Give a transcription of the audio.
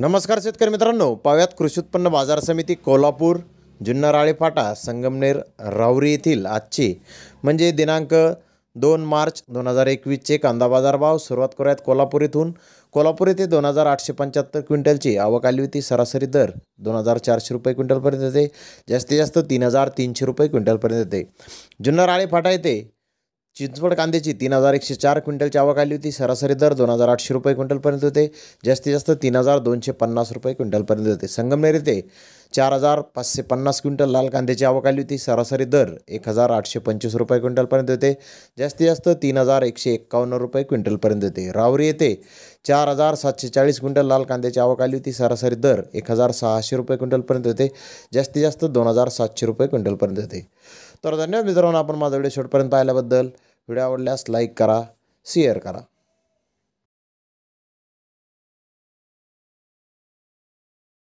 नमस्कार शेतकरी मित्रांनो पाव्यात कृषी उत्पन्न बाजार समिती कोल्हापूर जुन्नराळे फाटा संगमनेर रावरी येथील आजची म्हणजे दिनांक दोन मार्च दोन हजार एकवीसचे कांदा बाजार भाव सुरुवात करूयात कोल्हापूर इथून कोल्हापूर येथे दोन हजार आठशे पंच्याहत्तर क्विंटलची आवक आली होती सरासरी दर दोन हजार चारशे रुपये क्विंटलपर्यंत येते जास्तीत जास्त तीन हजार तीनशे रुपये क्विंटलपर्यंत येते जुन्नर आळे फाटा येथे चिंचवड कांद्याची तीन हजार एकशे चार क्विंटलची आवक आली होती सरासरी दर दोन हजार आठशे रुपये क्विंटलपर्यंत होते जास्तीत जास्त तीन हजार दोनशे पन्नास रुपये क्विंटलपर्यंत होते संगमनेर येथे चार हजार पाचशे पन्नास क्विंटल लाल कांद्याची आवक आली होती सरासरी दर एक हजार आठशे पंचवीस रुपये क्विंटलपर्यंत होते जास्तीत जास्त तीन हजार एकशे एक्कावन्न रुपये क्विंटलपर्यंत होते रावरी येथे चार हजार सातशे चाळीस क्विंटल लाल कांद्याची आवक आली होती सरासरी दर एक हजार सहाशे रुपये क्विंटलपर्यंत होते जास्तीत जास्त दोन हजार सातशे रुपये क्विंटलपर्यंत होते तर धन्यवाद मित्रांनो आपण माझा व्हिडिओ शेवटपर्यंत पाहिल्याबद्दल व्हिडिओ आवडल्यास लाईक करा शेअर करा